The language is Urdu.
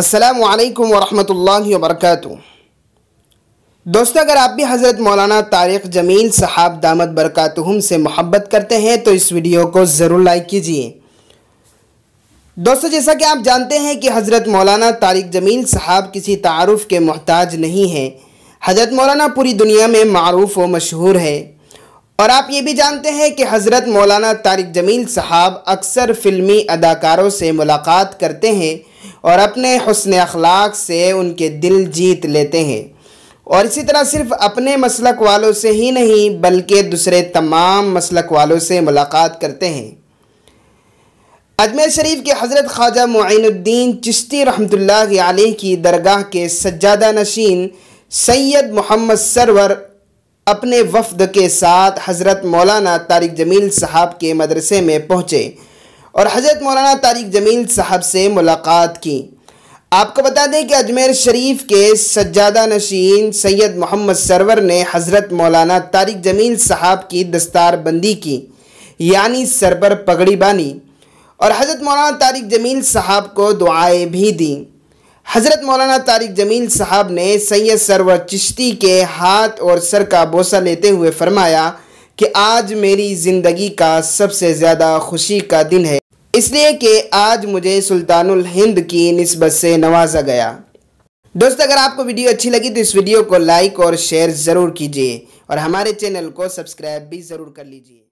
السلام علیکم ورحمۃ اللہ وبرکاتہ دوستو اگر آپ بھی حضرت مولانا طارق جمیل صاحب دامت برکاتہم سے محبت کرتے ہیں تو اس ویڈیو کو ضرور لائک کیجیے دوستو جیسا کہ آپ جانتے ہیں کہ حضرت مولانا طارق جمیل صاحب کسی تعارف کے محتاج نہیں ہے حضرت مولانا پوری دنیا میں معروف و مشہور ہے اور آپ یہ بھی جانتے ہیں کہ حضرت مولانا طارق جمیل صاحب اکثر فلمی اداکاروں سے ملاقات کرتے ہیں اور اپنے حسن اخلاق سے ان کے دل جیت لیتے ہیں اور اسی طرح صرف اپنے مسلک والوں سے ہی نہیں بلکہ دوسرے تمام مسلک والوں سے ملاقات کرتے ہیں اجمیر شریف کے حضرت خواجہ معین الدین چشتی رحمت اللہ علیہ کی درگاہ کے سجادہ نشین سید محمد سرور اپنے وفد کے ساتھ حضرت مولانا طارق جمیل صاحب کے مدرسے میں پہنچے اور حضرت مولانا طارق جمیل صاحب سے ملاقات کی آپ کو بتا دیں کہ اجمیر شریف کے سجادہ نشین سید محمد سرور نے حضرت مولانا طارق جمیل صاحب کی دستار بندی کی یعنی سر پر پگڑی بانی اور حضرت مولانا طارق جمیل صاحب کو دعائیں بھی دیں حضرت مولانا طارق جمیل صاحب نے سید سرور چشتی کے ہاتھ اور سر کا بوسہ لیتے ہوئے فرمایا کہ آج میری زندگی کا سب سے زیادہ خوشی کا دن ہے اس لیے کہ آج مجھے سلطان الہند کی نسبت سے نوازا گیا دوست اگر آپ کو ویڈیو اچھی لگی تو اس ویڈیو کو لائک اور شیئر ضرور کیجیے اور ہمارے چینل کو سبسکرائب بھی ضرور کر لیجیے